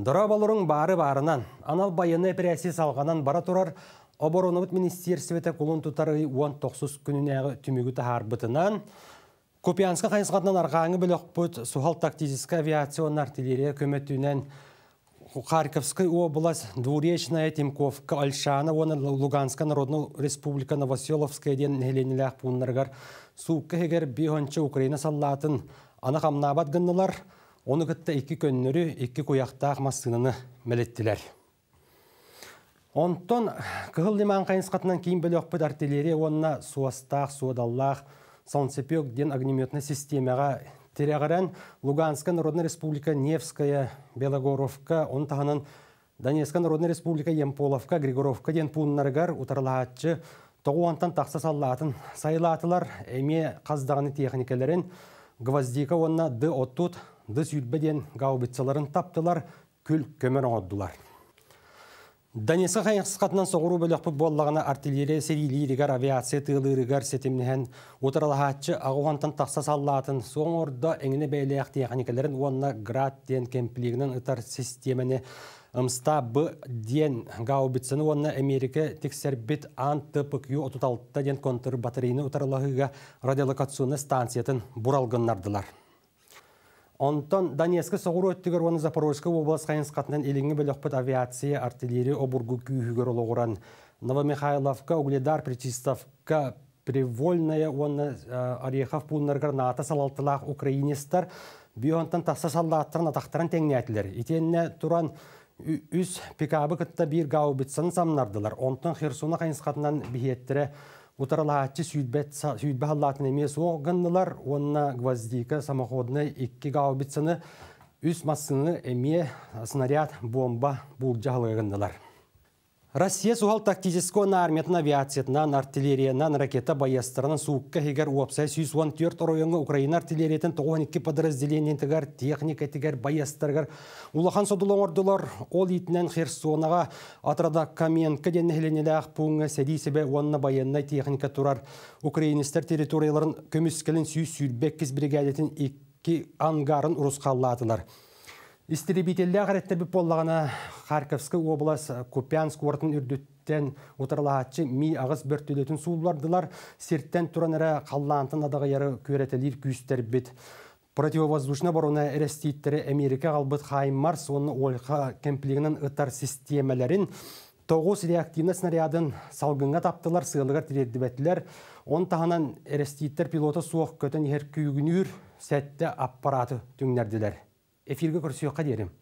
Дұра болырың бары барынан, анал байыны прәсі салғанан бара тұрар, оборонавыт сөйті құлын тұтары 19 күніне түмігі тахар бұтынан, Копиянска қайынсығатынан арғаңы біл бұт Сухал тактизиска авиацион артиллерия көметтінен Харьковскай область, Двуречная, Тимковка, Альшана, оны Луганска Народная Республика, Новоселовская ден Хеленелях пуннаргар, егер Бихонча, Украина саллатын, анақамнабат ғыннылар, Оны кітті екі көннірі, екі көяқтақ мастығыны мәлеттілер. Онтон кығыл лиман қайынсқатынан кейін бөлі өкпіт артиллерия онына суастақ, суадаллақ, солнцепек ден огнеметні системаға теряғаран Луганская Народная Республика, Невская, Белогоровка, он таханын Донецкая Народная Республика, Емполовка, Григоровка ден пуннаргар утарлаатчы тоғуантан тақса саллатын сайлатылар, әме қаздағыны техникаларын, гвоздика онына ды отут дыз үйдбеден гаубицаларын таптылар, күл көмір оғыддылар. Донецк қайықсықатынан соғыру бөліқпі боллағына артиллерия серилерігер авиация тығылырығар сетімнен атшы ағуғантын тақса саллатын, соң орда әңіне бәйліяқ техникаларын онына град ден кемпілігінің ұтар системіне ымста бұ ден ғаубитсіні онына Америка тексербит АНТПКЮ 36 ден контр батарейны ұтарлағыға радиолокационы станциятын бұралғынлардылар. Онтон Донецкі соғыру өттігер оны Запорожскі облас қайынсқатынан еліңі біліқпіт авиация артиллерия обургу күйігігер олығыран. Новомихайловка, Угледар, Причистовка, Привольная, он э, Орехов бұлынар граната салалтылақ украинистар. бионтан таса салаттырын атақтырын тәңнәтілер. Итенне туран үз пикабы күтті бір гаубитсін самнардылар. Онтон Херсуна қайынсқатынан бігеттірі Утарлаатчы сүйдбе халлатын емес о онна гвоздика самоходны икки гаубитсыны, үс массыны эме снаряд бомба бұл жағылы Россия сухал авиации, на авиациятынан, на ракета баястырынан сукка хигар уапсай сүйіз тюрт ройонга Украина артиллериятын 92 подразделение тігер, техника тигер баястыргар. Улахан содулан ордылар ол итинен херсонага атрада Каменка ден хеленелі ақпуыңа седи себе онына баянна техника турар. Украинистер территорияларын көміскілін сүйіз сүйірбеккіз бригадетин 2 ангарын ұрысқалладылар. Истеребителі ғареттер біп болағына Харьковскі облас Купянск ортын үрдіттен отырлағатшы ми ағыз бір түлетін сулардылар серттен тұраныры қаллантын адағы яры көретелер күйістер бит. Противовоздушна баруна әрестейттері Америка қалбыт Хаймарс оның ойқа кемплігінің ытар системаларын Тоғыз реактивны снарядын салғынға таптылар, сығылығар тірердібәттілер. Он тағынан әрестейттер пилоты суық көтін ер күйігінір сәтті аппараты түңнерділер эфирге көрсөк дерим